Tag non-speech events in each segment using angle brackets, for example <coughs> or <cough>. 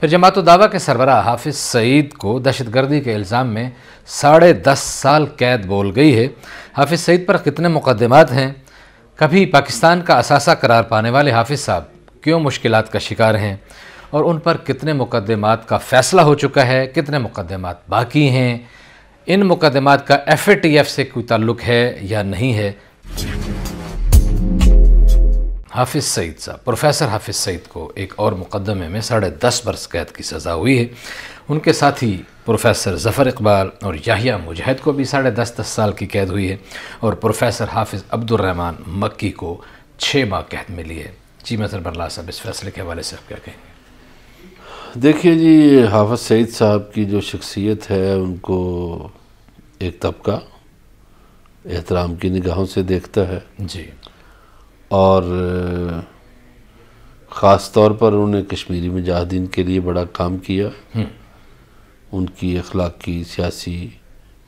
फिर जमात दावा के सरबरा हाफिज सईद को दहशतगर्दी के इल्ज़ाम में साढ़े दस साल कैद बोल गई है हाफिज सईद पर कितने मुकदमात हैं कभी पाकिस्तान का असासा करार पाने वाले हाफिज साहब क्यों मुश्किल का शिकार हैं और उन पर कितने मुकदमात का फ़ैसला हो चुका है कितने मुकदमात बाकी हैं इन मुकदमात का एफ ए टी एफ से कोई ताल्लुक़ है या नहीं है हाफिज़ सईद साहब प्रोफेसर हाफिज़ सईद को एक और मुकदमे में साढ़े दस बरस कैद की सज़ा हुई है उनके साथ ही प्रोफेसर ज़फ़र इकबाल और याहिया मुजाहिद को भी साढ़े दस दस साल की कैद हुई है और प्रोफेसर हाफिज़ अब्दुलरहमान मक्की को छः माह कैद मिली है जी मजर बरला साहब इस फैसले के हवाले से आप क्या कहेंगे देखिए जी हाफिज़ सईद साहब की जो शख्सियत है उनको एक तबका एहतराम की निगाहों से देखता है जी और ख़ास तौर पर उन्होंने कश्मीरी मुजाहिदीन के लिए बड़ा काम किया हम्म। उनकी अखलाकी सियासी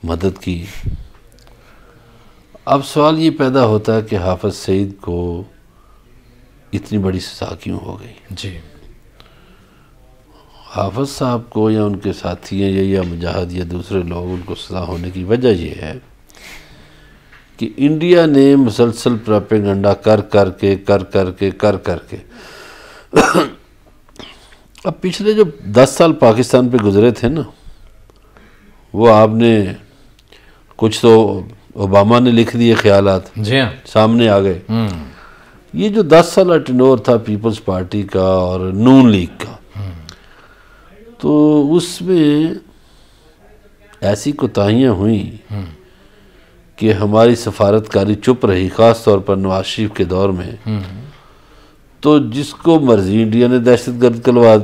मदद की अब सवाल ये पैदा होता है कि हाफज सईद को इतनी बड़ी सजा क्यों हो गई जी हाफज साहब को या उनके साथी हैं या, या मुजाहद या दूसरे लोग उनको सजा होने की वजह यह है कि इंडिया ने मुसलसल प्रापेगंडा कर कर के कर कर के कर <coughs> कर के अब पिछले जो दस साल पाकिस्तान पे गुजरे थे ना वो आपने कुछ तो ओबामा ने लिख दिए ख्याल हाँ। सामने आ गए हम्म। ये जो दस साल टिनोर था पीपल्स पार्टी का और नून लीग का हम्म। तो उसमें ऐसी कोताहियाँ हुई हम्म। कि हमारी सफारतकारी चुप रही ख़ास तौर पर नवाज शरीफ के दौर में हम्म। तो जिसको मर्जी इंडिया ने दहशत गर्द करवा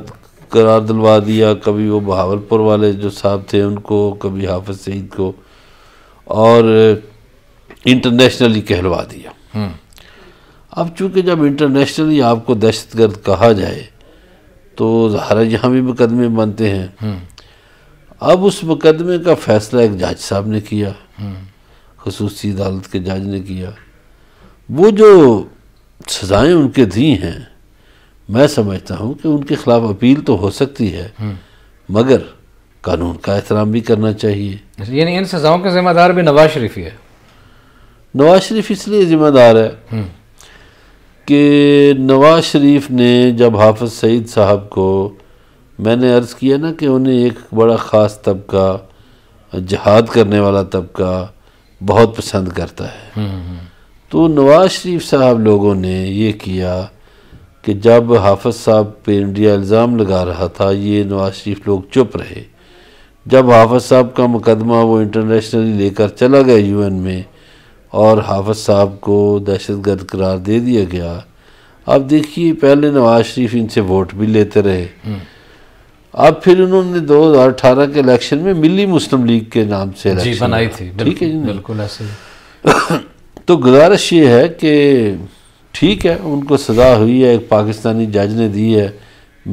करार दिलवा दिया कभी वो बहावलपुर वाले जो साहब थे उनको कभी हाफिज सईद को और इंटरनेशनली कहलवा दिया हम्म। अब चूंकि जब इंटरनेशनली आपको दहशत गर्द कहा जाए तो जहरा यहाँ भी मुकदमे बनते हैं हम्म। अब उस मुकदमे का फैसला एक जज साहब ने किया खसूस अदालत के जज ने किया वो जो सज़ाएँ उनके दी हैं मैं समझता हूँ कि उनके ख़िलाफ़ अपील तो हो सकती है हम्म। मगर कानून का एहतराम भी करना चाहिए अच्छा, यानी इन सज़ाओं के ज़िम्मेदार भी नवाज शरीफ ही है नवाज शरीफ इसलिए ज़िम्मेदार है हम्म। कि नवाज शरीफ ने जब हाफज सईद साहब को मैंने अर्ज़ किया ना कि उन्हें एक बड़ा ख़ास तबका जहाद करने वाला तबका बहुत पसंद करता है हम्म, हम्म। तो नवाज शरीफ साहब लोगों ने ये किया कि जब हाफज साहब पे इंडिया इल्ज़ाम लगा रहा था ये नवाज शरीफ लोग चुप रहे जब हाफज साहब का मुकदमा वो इंटरनेशनली लेकर चला गया यूएन में और हाफज साहब को दहशत गर्द करार दे दिया गया अब देखिए पहले नवाज शरीफ इनसे वोट भी लेते रहे हम्म। अब फिर उन्होंने 2018 के इलेक्शन में मिली मुस्लिम लीग के नाम से जी बनाई थी ठीक है बिल्कुल ऐसे <coughs> तो गुजारिश ये है कि ठीक है उनको सज़ा हुई है एक पाकिस्तानी जज ने दी है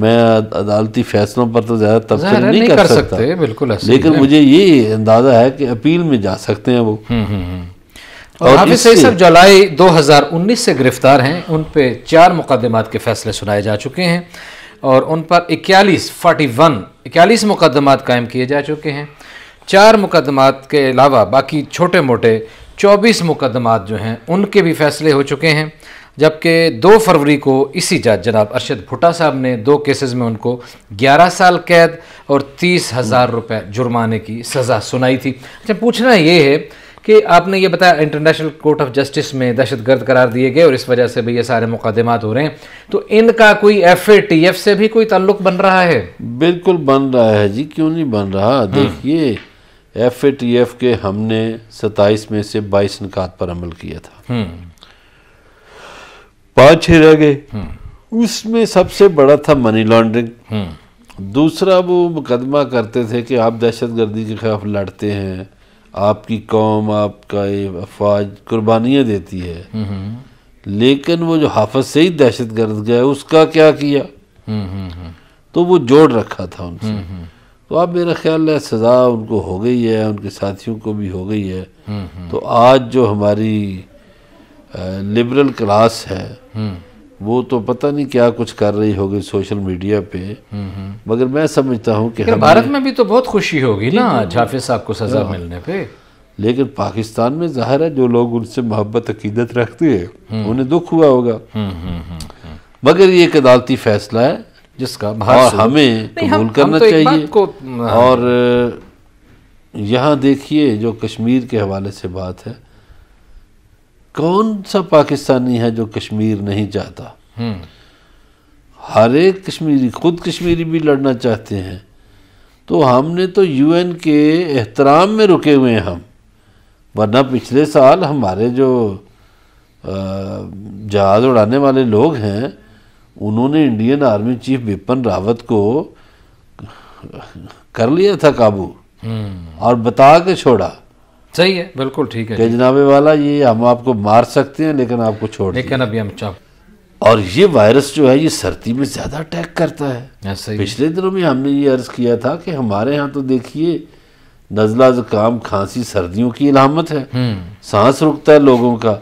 मैं अदालती फैसलों पर तो ज़्यादा तब नहीं, नहीं कर, कर सकता सकते, बिल्कुल ऐसे लेकिन मुझे ये अंदाज़ा है कि अपील में जा सकते हैं वो हम्म, हम्म, हम्म। और हाफिज सईद साहब जुलाई 2019 से गिरफ्तार हैं उन पर चार मुकदमात के फैसले सुनाए जा चुके हैं और उन पर इक्यालीस फोर्टी वन इक्यालीस मुकदमात कायम किए जा चुके हैं चार मुकदमात के अलावा बाकी छोटे मोटे चौबीस मुकदमात जो हैं उनके भी फैसले हो चुके हैं जबकि दो फरवरी को इसी जज जनाब अरशद भुट्टा साहब ने दो केसेस में उनको ग्यारह साल कैद और तीस हज़ार रुपये जुर्माने की सज़ा सुनाई थी अच्छा पूछना ये है कि आपने ये बताया इंटरनेशनल कोर्ट ऑफ जस्टिस में दहशत गर्द करार दिए गए और इस वजह से भी ये सारे मुकदमात हो रहे हैं तो इनका कोई एफ एफ से भी कोई ताल्लुक बन रहा है बिल्कुल बन रहा है जी क्यों नहीं बन रहा हम्म। देखिए एफ एफ के हमने सताइस में से बाईस निकात पर अमल किया था हम्म। पाँच छह रह गए हम्म। उसमें सबसे बड़ा था मनी लॉन्ड्रिंग दूसरा वो मुकदमा करते थे कि आप दहशत गर्दी के खिलाफ लड़ते हैं आपकी कौम आपका अफवाज कुर्बानियाँ देती है लेकिन वो जो हाफज से ही दहशत गर्द गए उसका क्या किया तो वो जोड़ रखा था उनसे तो आप मेरा ख्याल है सज़ा उनको हो गई है उनके साथियों को भी हो गई है तो आज जो हमारी लिबरल क्लास है वो तो पता नहीं क्या कुछ कर रही होगी सोशल मीडिया पे मगर मैं समझता हूँ कि भारत में भी तो बहुत खुशी होगी ना जाफिर साहब को सजा हाँ। मिलने पे लेकिन पाकिस्तान में ज़ाहिर है जो लोग उनसे मोहब्बत अकीदत रखते हैं हम्म। उन्हें दुख हुआ होगा हम्म, हम्म, मगर ये एक अदालती फैसला है जिसका और हमें कबूल तो करना तो चाहिए को और यहाँ देखिए जो कश्मीर के हवाले से बात है कौन सा पाकिस्तानी है जो कश्मीर नहीं चाहता हम्म। हर एक कश्मीरी खुद कश्मीरी भी लड़ना चाहते हैं तो हमने तो यूएन के एहतराम में रुके हुए हैं हम वरना पिछले साल हमारे जो जहाज़ उड़ाने वाले लोग हैं उन्होंने Indian army chief Bipin Rawat को कर लिया था काबू हम्म। और बता के छोड़ा सही है बिल्कुल ठीक है तेजनामे वाला ये हम आपको मार सकते हैं लेकिन आपको छोड़ लेकिन अभी हम चाप और ये वायरस जो है ये सर्दी में ज़्यादा अटैक करता है हाँ, पिछले दिनों में हमने ये अर्ज़ किया था कि हमारे यहाँ तो देखिए नज़ला ज़ुकाम खांसी सर्दियों की इलामत है हम्म। सांस रुकता है लोगों का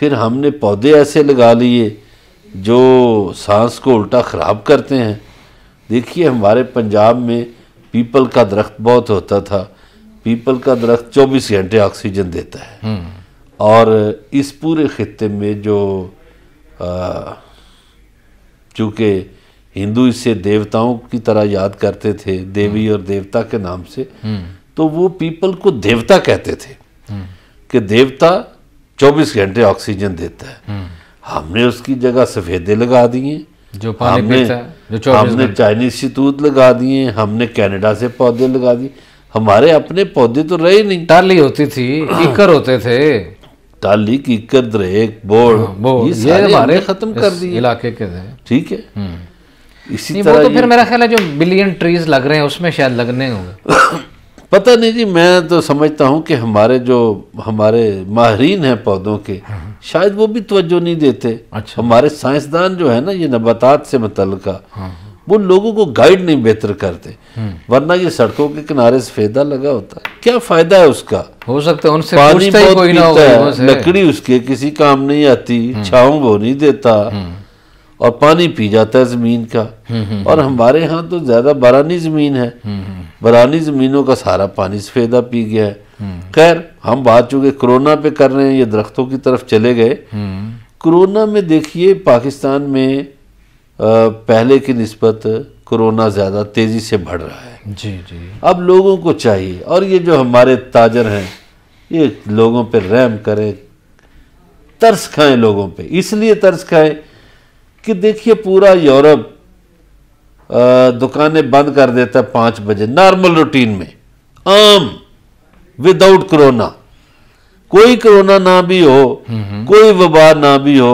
फिर हमने पौधे ऐसे लगा लिए जो सांस को उल्टा ख़राब करते हैं देखिए हमारे पंजाब में पीपल का दरख्त बहुत होता था पीपल का दरख्त 24 घंटे ऑक्सीजन देता है हम्म। और इस पूरे ख़त्े में जो चूँकि हिंदू इसे देवताओं की तरह याद करते थे देवी हम्म। और देवता के नाम से हम्म। तो वो पीपल को देवता कहते थे कि देवता 24 घंटे ऑक्सीजन देता है हमने उसकी जगह सफ़ेदे लगा दिए जो पानी हमने, हमने चाइनीज सितूत लगा दिए हमने कनाडा से पौधे लगा दिए हमारे अपने पौधे तो रहे नहीं टाली होती थी इकर होते थे टाली कीकर दरेक बोर्ड हाँ, ये हमारे खत्म कर दिए इलाके के थे ठीक है हम्म। इसी तो तरह तो फिर मेरा ख्याल है जो बिलियन ट्रीज लग रहे हैं उसमें शायद लगने होंगे <coughs> पता नहीं जी मैं तो समझता हूँ कि हमारे जो हमारे माहरीन हैं पौधों के हाँ। शायद वो भी तवज्जो नहीं देते अच्छा। हमारे साइंसदान जो है ना ये नबातात से मुतल वो लोगों को गाइड नहीं बेहतर करते हम्म। वरना ये सड़कों के किनारे फायदा लगा होता है क्या फायदा है उसका हो सकता है उनसे पानी बहुत कोई ना है। लकड़ी उसके किसी काम नहीं आती हम्म। छाव वो नहीं देता हम्म। और पानी पी जाता है जमीन का और हमारे यहाँ तो ज्यादा बरानी जमीन है बरानी जमीनों का सारा पानी सफेदा पी गया है खैर हम बात चूंकि कोरोना पे कर रहे हैं ये दरख्तों की तरफ चले गए कोरोना में देखिए पाकिस्तान में पहले की नस्बत कोरोना ज़्यादा तेज़ी से बढ़ रहा है जी जी अब लोगों को चाहिए और ये जो हमारे ताजर हैं ये लोगों पर रैम करें तरस खाएं लोगों पे इसलिए तरस खाएं कि देखिए पूरा यूरोप दुकानें बंद कर देता है पाँच बजे नॉर्मल रूटीन में आम विदाउट कोरोना कोई कोरोना ना भी हो हम्म, हम्म। कोई वबा ना भी हो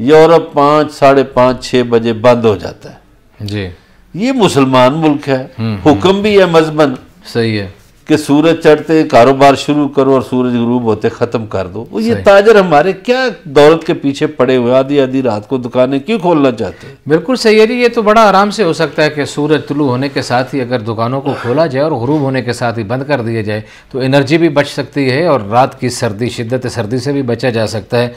यूरोप पाँच साढ़े पाँच छः बजे बंद हो जाता है जी ये मुसलमान मुल्क है हम्म, हम्म। हुक्म भी है मजमन सही है कि सूरज चढ़ते कारोबार शुरू करो और सूरज गरूब होते ख़त्म कर दो वो ये ताजर हमारे क्या दौलत के पीछे पड़े हुए आधी आधी रात को दुकानें क्यों खोलना चाहते हैं बिल्कुल सही है ये तो बड़ा आराम से हो सकता है कि सूरज तुलू होने के साथ ही अगर दुकानों को खोला जाए और गरूब होने के साथ ही बंद कर दिया जाए तो एनर्जी भी बच सकती है और रात की सर्दी शिद्दत सर्दी से भी बचा जा सकता है